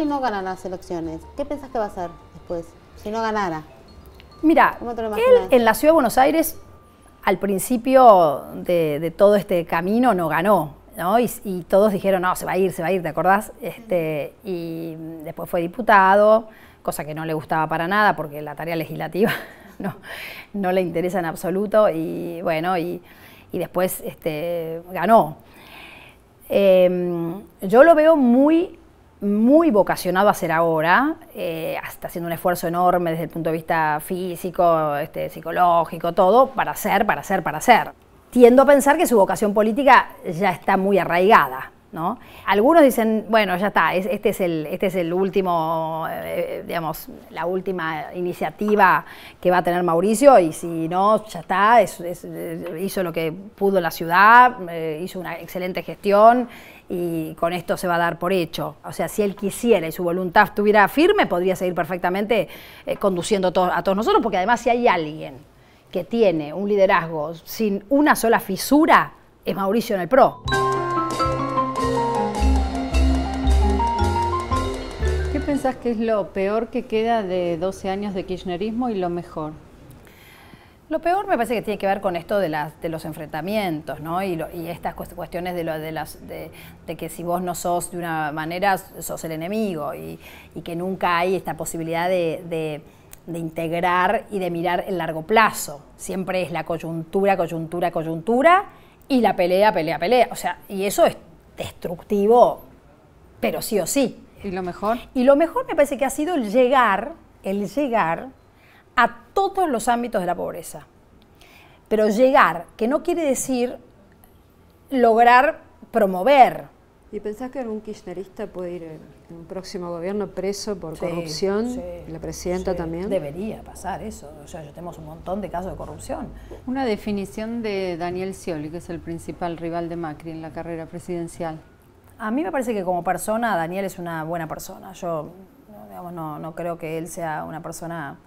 si no gana las elecciones? ¿Qué pensás que va a hacer después, si no ganara? Mira, él en la Ciudad de Buenos Aires, al principio de, todo este camino, no ganó. ¿no? Y, todos dijeron, no, se va a ir, se va a ir, ¿te acordás? Este, y después fue diputado, cosa que no le gustaba para nada porque la tarea legislativa no, no le interesa en absoluto. Y bueno, y, después este, ganó. Em, yo lo veo muy muy vocacionado a hacer ahora, eh, hasta haciendo un esfuerzo enorme desde el punto de vista físico, este, psicológico, todo, para hacer, para hacer, para hacer. Tiendo a pensar que su vocación política ya está muy arraigada, algunos dicen, bueno, ya está, este, es el, este es el último, eh, eh, la última iniciativa que va a tener Mauricio y si no, ya está, eh, hizo lo que pudo la ciudad, hizo una excelente gestión y con esto se va a dar por hecho. O sea, si él quisiera y su voluntad estuviera firme, podría seguir perfectamente conduciendo a todos nosotros, porque además si hay alguien que tiene un liderazgo sin una sola fisura, es Mauricio en el PRO. piensas que es lo peor que queda de 12 años de kirchnerismo y lo mejor? Lo peor me parece que tiene que ver con esto de, los enfrentamientos, ¿no? Y, estas cuestiones de, que si vos no sos de una manera, sos el enemigo y, y que nunca hay esta posibilidad de, integrar y de mirar el largo plazo. Siempre es la coyuntura, coyuntura, coyuntura y la pelea, pelea, pelea. O sea, y eso es destructivo, pero sí o sí. ¿Y lo mejor? Y lo mejor me parece que ha sido el llegar, el llegar a todos los ámbitos de la pobreza. Pero llegar, que no quiere decir lograr promover. ¿Y pensás que algún kirchnerista puede ir en un próximo gobierno preso por corrupción? ¿La presidenta también? Debería pasar eso. O sea, tenemos un montón de casos de corrupción. Una definición de Daniel Scioli, que es el principal rival de Macri en la carrera presidencial. A mí me parece que como persona, Daniel es una buena persona. Yo no, creo que él sea una persona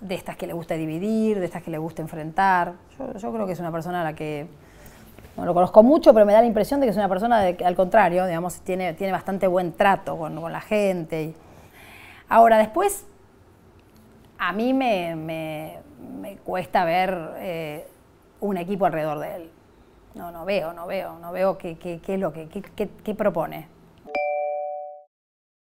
de estas que le gusta dividir, de estas que le gusta enfrentar. Yo, creo que es una persona a la que no lo conozco mucho, pero me da la impresión de que es una persona que, al contrario, digamos, tiene, tiene bastante buen trato con, la gente. Ahora, después, a mí me, cuesta ver eh, un equipo alrededor de él no, no veo, no veo, no veo qué, es lo que propone.